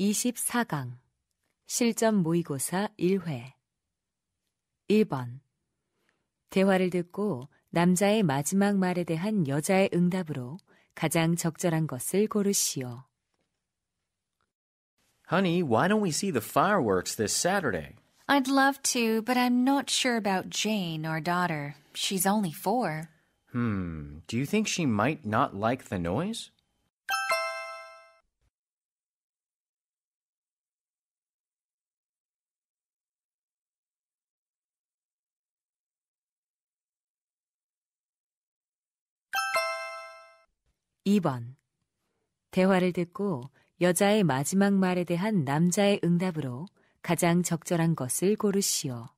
24강 실전 모의고사 1회 1번 대화를 듣고 남자의 마지막 말에 대한 여자의 응답으로 가장 적절한 것을 고르시오. Honey, why don't we see the fireworks this Saturday? I'd love to, but I'm not sure about Jane, our daughter. She's only four. Hmm, do you think she might not like the noise? 2번. 대화를 듣고 여자의 마지막 말에 대한 남자의 응답으로 가장 적절한 것을 고르시오.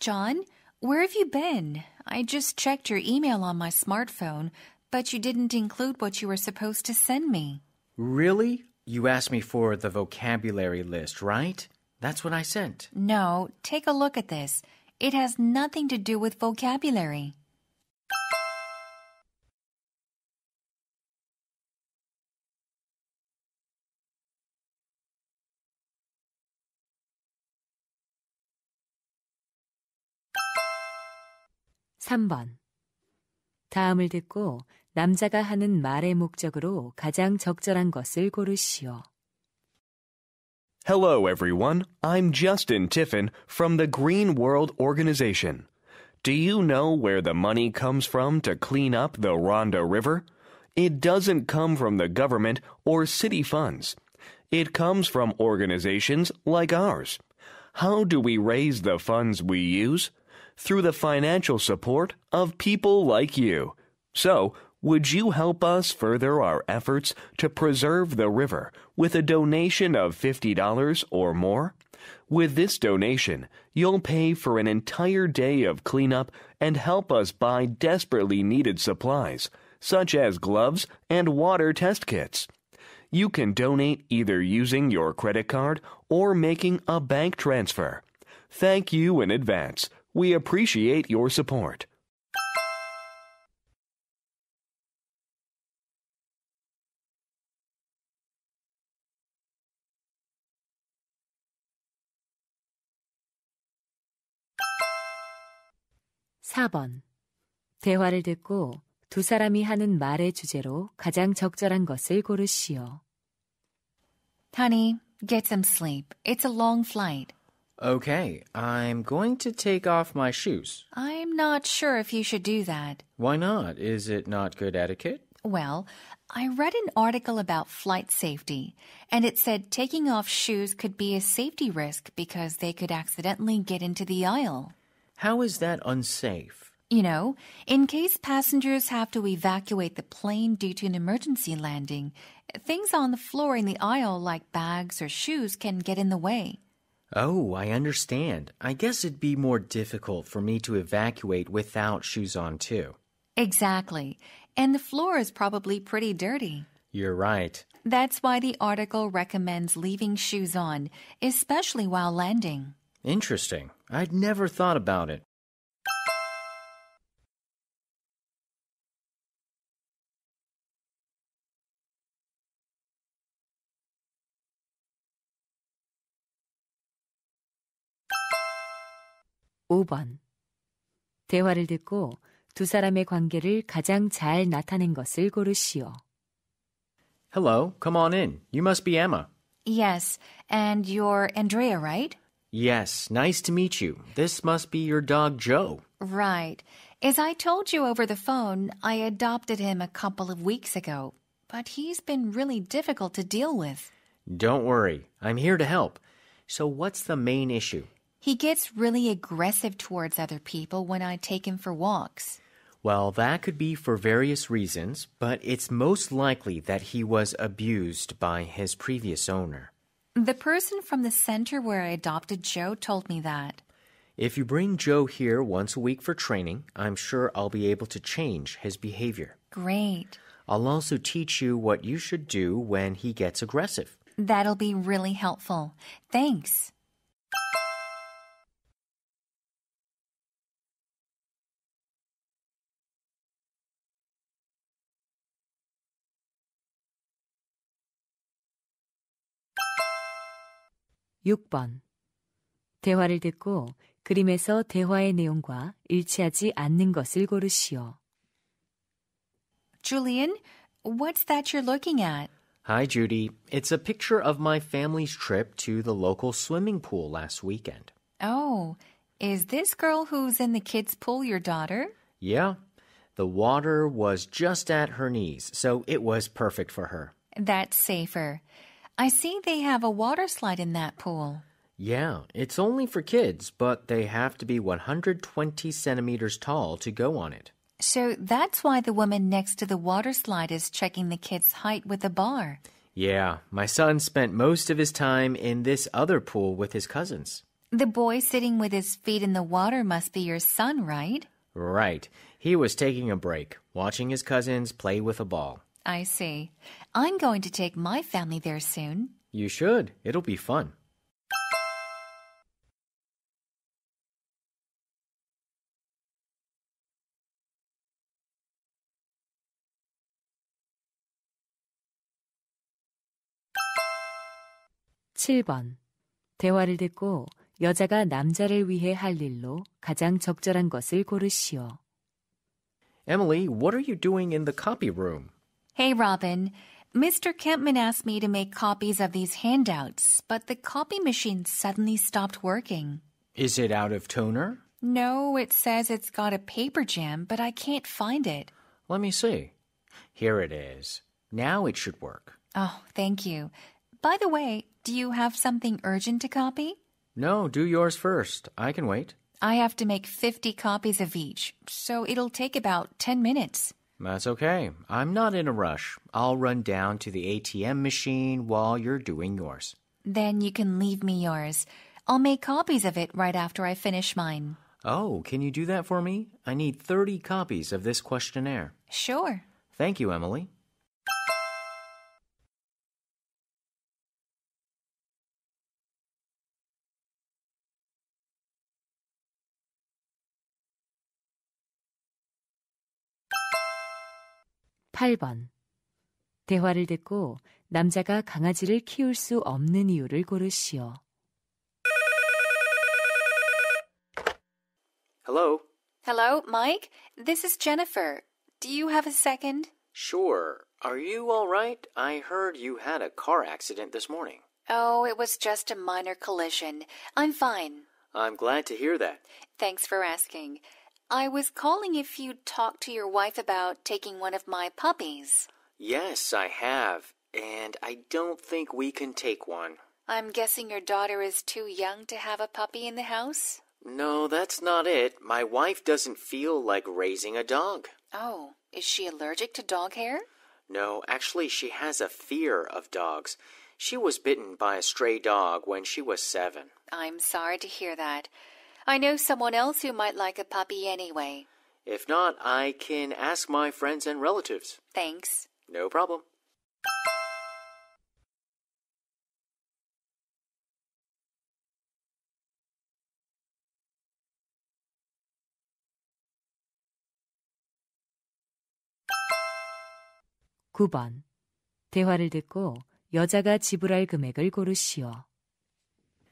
John, where have you been? I just checked your email on my smartphone, but you didn't include what you were supposed to send me. Really? You asked me for the vocabulary list, right? That's what I sent. No, take a look at this. It has nothing to do with vocabulary. 3번. 다음을 듣고 남자가 하는 말의 목적으로 가장 적절한 것을 고르시오. Hello, everyone. I'm Justin Tiffin from the Green World Organization. Do you know where the money comes from to clean up the Rhonda River? It doesn't come from the government or city funds. It comes from organizations like ours. How do we raise the funds we use? through the financial support of people like you. So, would you help us further our efforts to preserve the river with a donation of $50 or more? With this donation, you'll pay for an entire day of cleanup and help us buy desperately needed supplies, such as gloves and water test kits. You can donate either using your credit card or making a bank transfer. Thank you in advance We appreciate your support. (4번) 대화를 듣고 두 사람이 하는 말의 주제로 가장 적절한 것을 고르시오. Honey, get some sleep. It's a long flight. Okay, I'm going to take off my shoes. I'm not sure if you should do that. Why not? Is it not good etiquette? Well, I read an article about flight safety, and it said taking off shoes could be a safety risk because they could accidentally get into the aisle. How is that unsafe? You know, in case passengers have to evacuate the plane due to an emergency landing, things on the floor in the aisle like bags or shoes can get in the way. Oh, I understand. I guess it'd be more difficult for me to evacuate without shoes on, too. Exactly. And the floor is probably pretty dirty. You're right. That's why the article recommends leaving shoes on, especially while landing. Interesting. I'd never thought about it. 5번. 대화를 듣고 두 사람의 관계를 가장 잘 나타낸 것을 고르시오. Hello, come on in. You must be Emma. Yes, and you're Andrea, right? Yes, nice to meet you. This must be your dog Joe. Right. As I told you over the phone, I adopted him a couple of weeks ago, but he's been really difficult to deal with. Don't worry, I'm here to help. So, what's the main issue? He gets really aggressive towards other people when I take him for walks. Well, that could be for various reasons, but it's most likely that he was abused by his previous owner. The person from the center where I adopted Joe told me that. If you bring Joe here once a week for training, I'm sure I'll be able to change his behavior. Great. I'll also teach you what you should do when he gets aggressive. That'll be really helpful. Thanks. 6번. 대화를 듣고 그림에서 대화의 내용과 일치하지 않는 것을 고르시오. Julian, what's that you're looking at? Hi, Judy. It's a picture of my family's trip to the local swimming pool last weekend. Oh, is this girl who's in the kids' pool your daughter? Yeah. The water was just at her knees, so it was perfect for her. That's safer. I see they have a water slide in that pool. Yeah, it's only for kids, but they have to be 120 centimeters tall to go on it. So that's why the woman next to the water slide is checking the kid's height with a bar. Yeah, my son spent most of his time in this other pool with his cousins. The boy sitting with his feet in the water must be your son, right? Right. He was taking a break, watching his cousins play with a ball. I see. I'm going to take my family there soon. You should. It'll be fun. (7번) 대화를 듣고 여자가 남자를 위해 할 일로 가장 적절한 것을 고르시오. Emily, what are you doing in the copy room? Hey, Robin. Mr. Kempman asked me to make copies of these handouts, but the copy machine suddenly stopped working. Is it out of toner? No, it says it's got a paper jam, but I can't find it. Let me see. Here it is. Now it should work. Oh, thank you. By the way, do you have something urgent to copy? No, do yours first. I can wait. I have to make 50 copies of each, so it'll take about 10 minutes. That's okay. I'm not in a rush. I'll run down to the ATM machine while you're doing yours. Then you can leave me yours. I'll make copies of it right after I finish mine. Oh, can you do that for me? I need 30 copies of this questionnaire. Sure. Thank you, Emily. 8번. 대화를 듣고 남자가 강아지를 키울 수 없는 이유를 고르시오. Hello. Hello, Mike. This is Jennifer. Do you have a second? Sure. Are you all right? I heard you had a car accident this morning. Oh, it was just a minor collision. I'm fine. I'm glad to hear that. Thanks for asking. I was calling if you'd talk to your wife about taking one of my puppies. Yes, I have. And I don't think we can take one. I'm guessing your daughter is too young to have a puppy in the house? No, that's not it. My wife doesn't feel like raising a dog. Oh, is she allergic to dog hair? No, actually, she has a fear of dogs. She was bitten by a stray dog when she was seven. I'm sorry to hear that. I know someone else who might like a puppy anyway. If not, I can ask my friends and relatives. Thanks. No problem. (9번) 대화를 듣고 여자가 지불할 금액을 고르시오.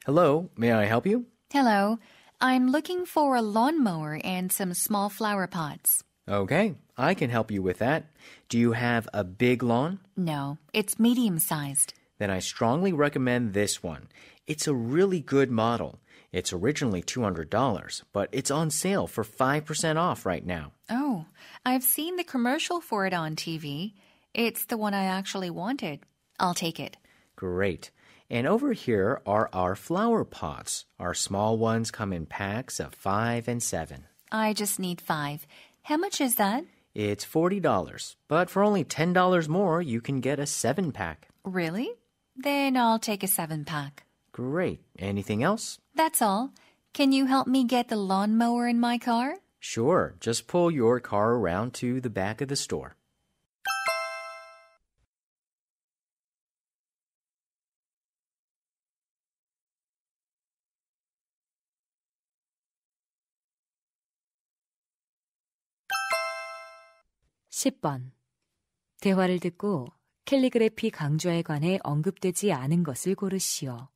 Hello, may I help you? Hello. I'm looking for a lawnmower and some small flower pots. Okay, I can help you with that. Do you have a big lawn? No, it's medium sized. Then I strongly recommend this one. It's a really good model. It's originally $200, but it's on sale for 5% off right now. Oh, I've seen the commercial for it on TV. It's the one I actually wanted. I'll take it. Great. And over here are our flower pots. Our small ones come in packs of five and seven. I just need five. How much is that? It's $40, but for only $10 more, you can get a seven pack. Really? Then I'll take a seven pack. Great. Anything else? That's all. Can you help me get the lawnmower in my car? Sure. Just pull your car around to the back of the store. 10번. 대화를 듣고 캘리그래피 강좌에 관해 언급되지 않은 것을 고르시오.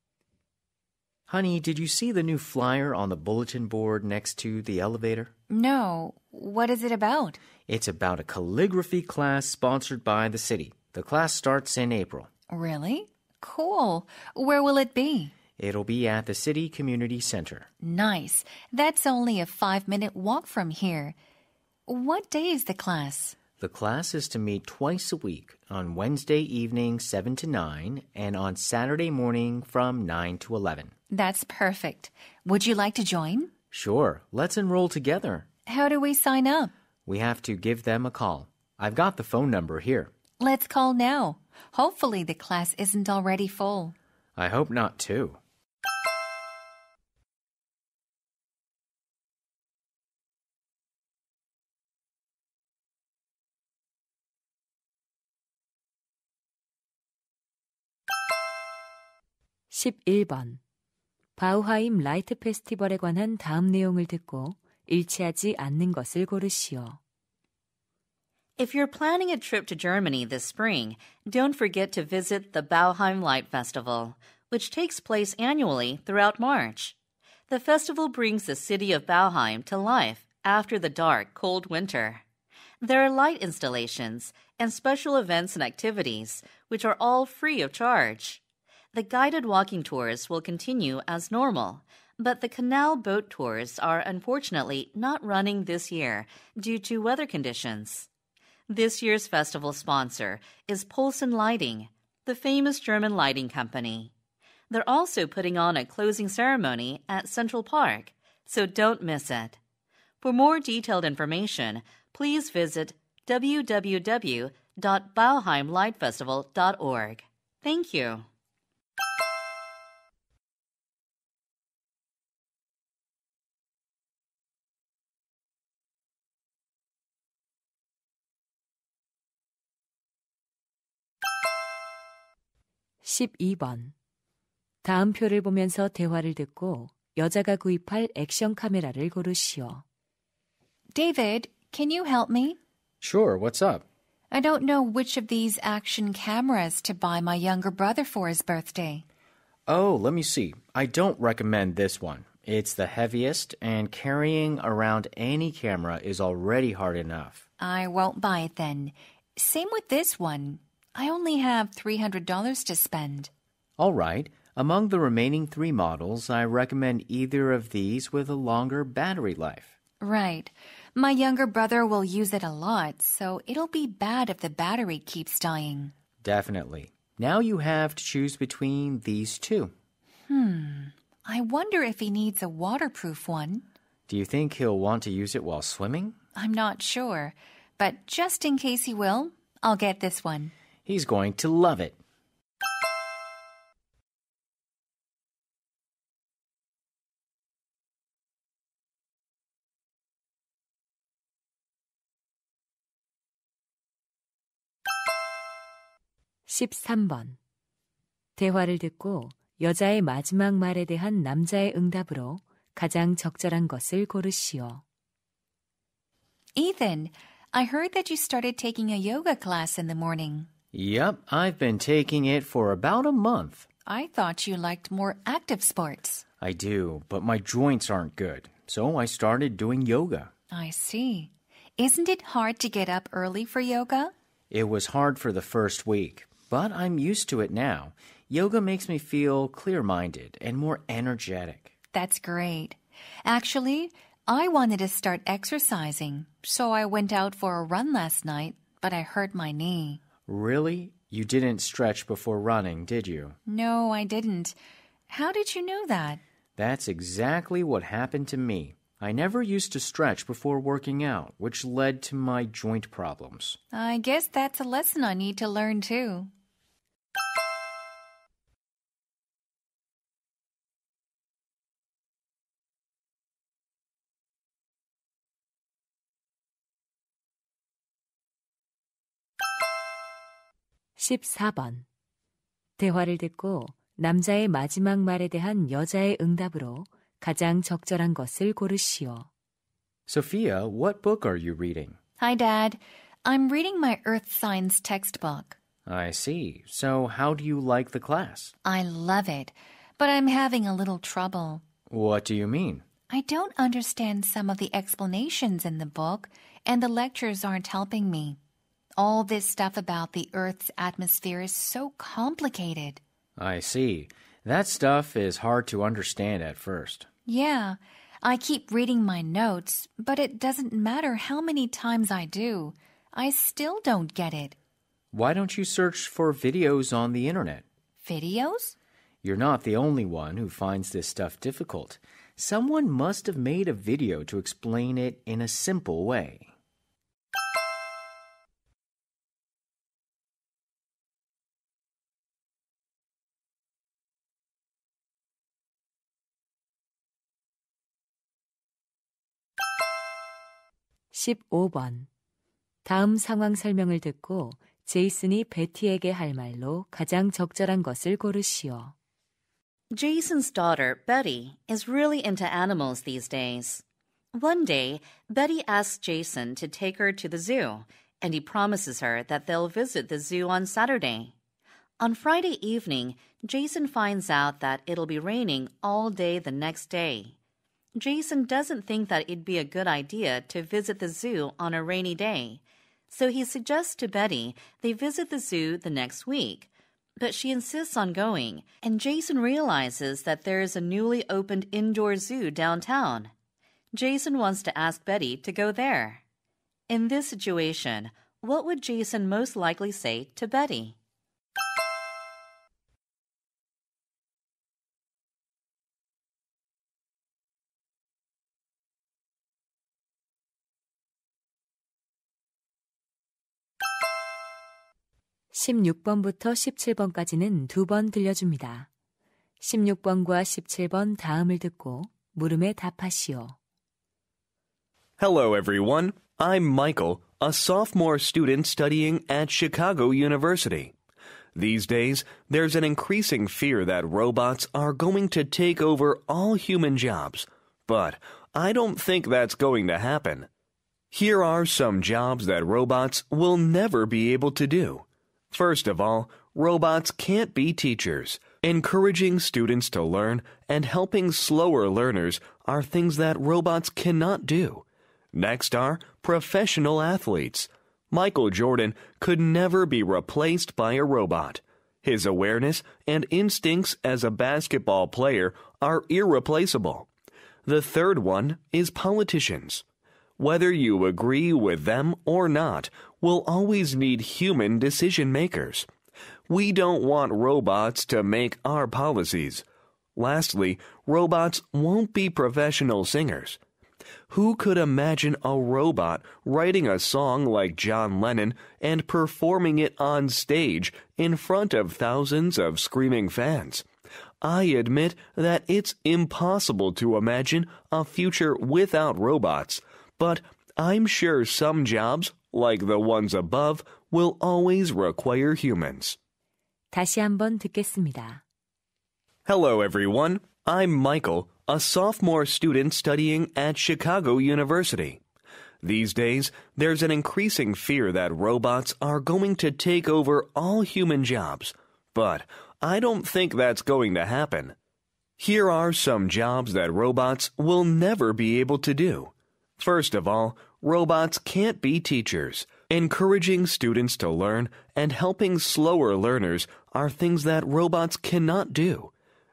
Honey, did you see the new flyer on the bulletin board next to the elevator? No. What is it about? It's about a calligraphy class sponsored by the city. The class starts in April. Really? Cool. Where will it be? It'll be at the City Community Center. Nice. That's only a five minute walk from here. What day is the class? The class is to meet twice a week on Wednesday evening 7 to 9 and on Saturday morning from 9 to 11. That's perfect. Would you like to join? Sure. Let's enroll together. How do we sign up? We have to give them a call. I've got the phone number here. Let's call now. Hopefully, the class isn't already full. I hope not, too. 11번. 바우하임 라이트 페스티벌에 관한 다음 내용을 듣고 일치하지 않는 것을 고르시오. If you're planning a trip to Germany this spring, don't forget to visit the Bauheim Light Festival, which takes place annually throughout March. The festival brings the city of Bauheim to life after the dark, cold winter. There are light installations and special events and activities, which are all free of charge. The guided walking tours will continue as normal, but the canal boat tours are unfortunately not running this year due to weather conditions. This year's festival sponsor is Polson Lighting, the famous German lighting company. They're also putting on a closing ceremony at Central Park, so don't miss it. For more detailed information, please visit www.bauheimlightfestival.org. Thank you. 12번. 다음 표를 보면서 대화를 듣고 여자가 구입할 액션 카메라를 고르시오. David, can you help me? Sure, what's up? I don't know which of these action cameras to buy my younger brother for his birthday. Oh, let me see. I don't recommend this one. It's the heaviest, and carrying around any camera is already hard enough. I won't buy it then. Same with this one. I only have $300 to spend. All right. Among the remaining three models, I recommend either of these with a longer battery life. Right. My younger brother will use it a lot, so it'll be bad if the battery keeps dying. Definitely. Now you have to choose between these two. Hmm. I wonder if he needs a waterproof one. Do you think he'll want to use it while swimming? I'm not sure, but just in case he will, I'll get this one. He's going to love it. (13번) 대화를 듣고 여자의 마지막 말에 대한 남자의 응답으로 가장 적절한 것을 고르시오. Ethan, I heard that you started taking a yoga class in the morning. Yep, I've been taking it for about a month. I thought you liked more active sports. I do, but my joints aren't good, so I started doing yoga. I see. Isn't it hard to get up early for yoga? It was hard for the first week, but I'm used to it now. Yoga makes me feel clear minded and more energetic. That's great. Actually, I wanted to start exercising, so I went out for a run last night, but I hurt my knee. Really? You didn't stretch before running, did you? No, I didn't. How did you know that? That's exactly what happened to me. I never used to stretch before working out, which led to my joint problems. I guess that's a lesson I need to learn too. 14번. 대화를 듣고 남자의 마지막 말에 대한 여자의 응답으로 가장 적절한 것을 고르시오. Sophia, what book are you reading? Hi, Dad. I'm reading my Earth Science textbook. I see. So, how do you like the class? I love it, but I'm having a little trouble. What do you mean? I don't understand some of the explanations in the book, and the lectures aren't helping me. All this stuff about the Earth's atmosphere is so complicated. I see. That stuff is hard to understand at first. Yeah. I keep reading my notes, but it doesn't matter how many times I do. I still don't get it. Why don't you search for videos on the internet? Videos? You're not the only one who finds this stuff difficult. Someone must have made a video to explain it in a simple way. 15번. 다음 상황 설명을 듣고 제이슨이 베티에게 할 말로 가장 적절한 것을 고르시오. Jason's daughter, Betty, is really into animals these days. One day, Betty asks Jason to take her to the zoo, and he promises her that they'll visit the zoo on Saturday. On Friday evening, Jason finds out that it'll be raining all day the next day. Jason doesn't think that it'd be a good idea to visit the zoo on a rainy day, so he suggests to Betty they visit the zoo the next week. But she insists on going, and Jason realizes that there is a newly opened indoor zoo downtown. Jason wants to ask Betty to go there. In this situation, what would Jason most likely say to Betty? 16번부터 17번까지는 들려줍니다. 16번과 17번 다음을 듣고 물음에 답하시오. Hello everyone. I'm Michael, a sophomore student studying at Chicago University. These days, there's an increasing fear that robots are going to take over all human jobs, but I don't think that's going to happen. Here are some jobs that robots will never be able to do. First of all, robots can't be teachers. Encouraging students to learn and helping slower learners are things that robots cannot do. Next are professional athletes. Michael Jordan could never be replaced by a robot. His awareness and instincts as a basketball player are irreplaceable. The third one is politicians. Whether you agree with them or not, will always need human decision makers. We don't want robots to make our policies. Lastly, robots won't be professional singers. Who could imagine a robot writing a song like John Lennon and performing it on stage in front of thousands of screaming fans? I admit that it's impossible to imagine a future without robots, but I'm sure some jobs like the ones above, will always require humans. 다시 한 번 듣겠습니다. Hello, everyone. I'm Michael, a sophomore student studying at Chicago University. These days, there's an increasing fear that robots are going to take over all human jobs, but I don't think that's going to happen. Here are some jobs that robots will never be able to do. First of all, robots can't be teachers. Encouraging students to learn and helping slower learners are things that robots cannot do.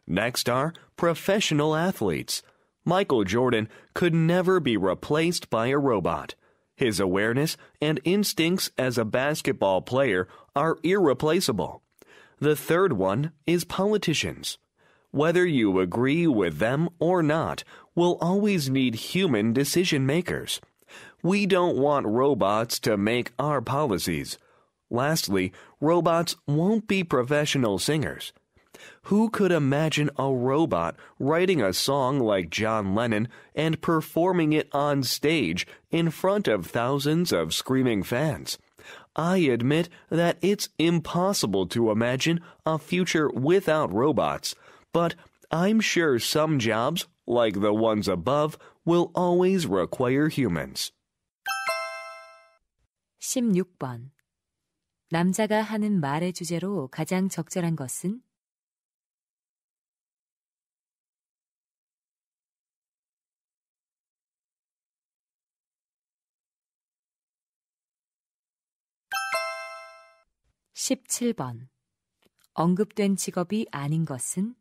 Next are professional athletes. Michael Jordan could never be replaced by a robot. His awareness and instincts as a basketball player are irreplaceable. The third one is politicians. Whether you agree with them or not, will always need human decision makers. We don't want robots to make our policies. Lastly, robots won't be professional singers. Who could imagine a robot writing a song like John Lennon and performing it on stage in front of thousands of screaming fans? I admit that it's impossible to imagine a future without robots, but I'm sure some jobs, like the ones above, will always require humans. 16번. 남자가 하는 말의 주제로 가장 적절한 것은? (17번) 언급된 직업이 아닌 것은